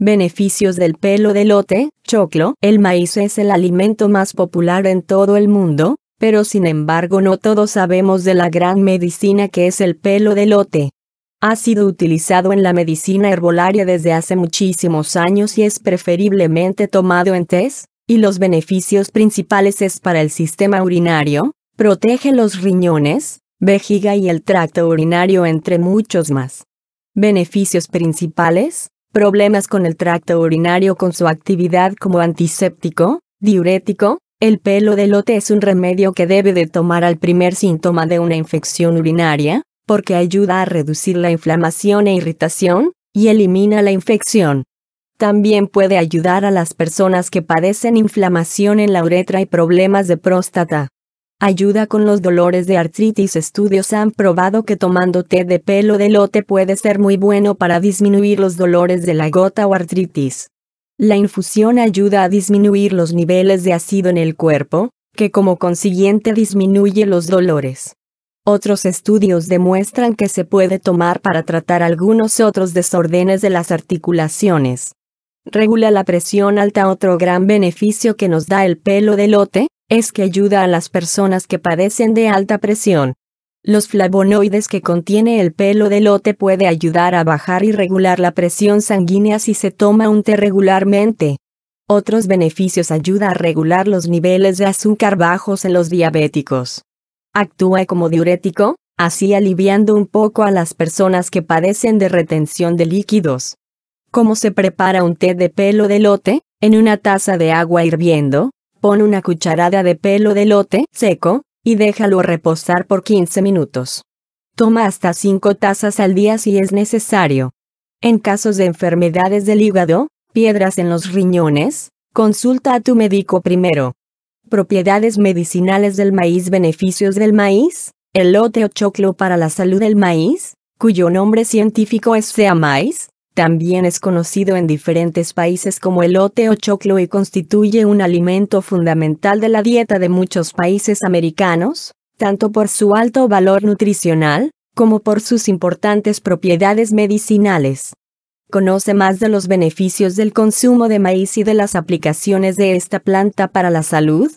Beneficios del pelo de lote, choclo. El maíz es el alimento más popular en todo el mundo, pero sin embargo no todos sabemos de la gran medicina que es el pelo de lote. Ha sido utilizado en la medicina herbolaria desde hace muchísimos años y es preferiblemente tomado en test, y los beneficios principales es para el sistema urinario, protege los riñones, vejiga y el tracto urinario entre muchos más. Beneficios principales, problemas con el tracto urinario con su actividad como antiséptico, diurético, el pelo de lote es un remedio que debe de tomar al primer síntoma de una infección urinaria, porque ayuda a reducir la inflamación e irritación, y elimina la infección. También puede ayudar a las personas que padecen inflamación en la uretra y problemas de próstata. Ayuda con los dolores de artritis. Estudios han probado que tomando té de pelo de lote puede ser muy bueno para disminuir los dolores de la gota o artritis. La infusión ayuda a disminuir los niveles de ácido en el cuerpo, que como consiguiente disminuye los dolores. Otros estudios demuestran que se puede tomar para tratar algunos otros desórdenes de las articulaciones. Regula la presión alta. Otro gran beneficio que nos da el pelo de lote es que ayuda a las personas que padecen de alta presión. Los flavonoides que contiene el pelo de lote puede ayudar a bajar y regular la presión sanguínea si se toma un té regularmente. Otros beneficios ayuda a regular los niveles de azúcar bajos en los diabéticos. Actúa como diurético, así aliviando un poco a las personas que padecen de retención de líquidos. ¿Cómo se prepara un té de pelo de lote? En una taza de agua hirviendo, Pon una cucharada de pelo de lote seco, y déjalo reposar por 15 minutos. Toma hasta 5 tazas al día si es necesario. En casos de enfermedades del hígado, piedras en los riñones, consulta a tu médico primero. Propiedades medicinales del maíz Beneficios del maíz, el lote o choclo para la salud del maíz, cuyo nombre científico es sea maíz, también es conocido en diferentes países como elote o choclo y constituye un alimento fundamental de la dieta de muchos países americanos, tanto por su alto valor nutricional, como por sus importantes propiedades medicinales. Conoce más de los beneficios del consumo de maíz y de las aplicaciones de esta planta para la salud.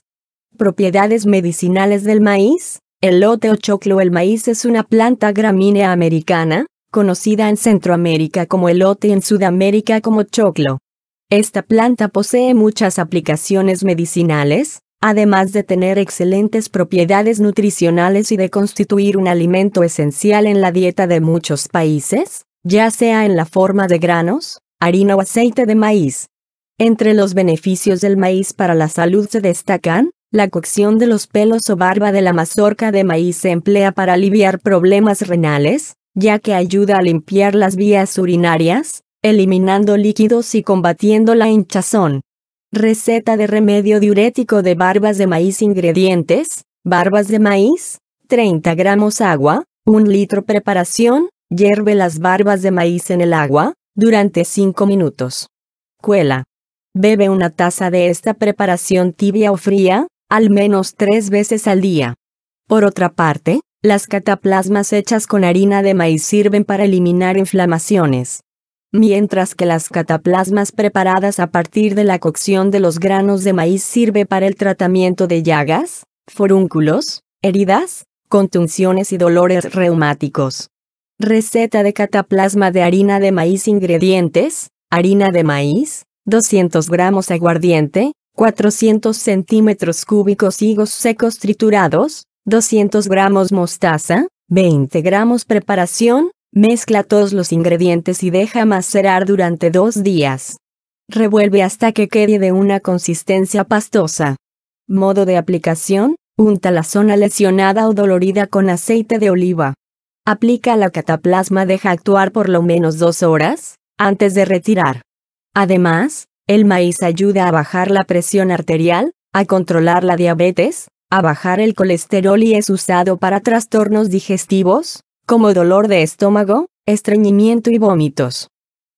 Propiedades medicinales del maíz. El o choclo El maíz es una planta gramínea americana, conocida en Centroamérica como elote y en Sudamérica como choclo. Esta planta posee muchas aplicaciones medicinales, además de tener excelentes propiedades nutricionales y de constituir un alimento esencial en la dieta de muchos países, ya sea en la forma de granos, harina o aceite de maíz. Entre los beneficios del maíz para la salud se destacan, la cocción de los pelos o barba de la mazorca de maíz se emplea para aliviar problemas renales, ya que ayuda a limpiar las vías urinarias, eliminando líquidos y combatiendo la hinchazón. Receta de remedio diurético de barbas de maíz Ingredientes, barbas de maíz, 30 gramos agua, 1 litro Preparación, hierve las barbas de maíz en el agua, durante 5 minutos. Cuela. Bebe una taza de esta preparación tibia o fría, al menos 3 veces al día. Por otra parte, las cataplasmas hechas con harina de maíz sirven para eliminar inflamaciones. Mientras que las cataplasmas preparadas a partir de la cocción de los granos de maíz sirve para el tratamiento de llagas, forúnculos, heridas, contunciones y dolores reumáticos. Receta de cataplasma de harina de maíz ingredientes, harina de maíz, 200 gramos aguardiente, 400 centímetros cúbicos higos secos triturados, 200 gramos mostaza, 20 gramos preparación, mezcla todos los ingredientes y deja macerar durante dos días. Revuelve hasta que quede de una consistencia pastosa. Modo de aplicación, unta la zona lesionada o dolorida con aceite de oliva. Aplica la cataplasma, deja actuar por lo menos dos horas, antes de retirar. Además, el maíz ayuda a bajar la presión arterial, a controlar la diabetes, a bajar el colesterol y es usado para trastornos digestivos, como dolor de estómago, estreñimiento y vómitos.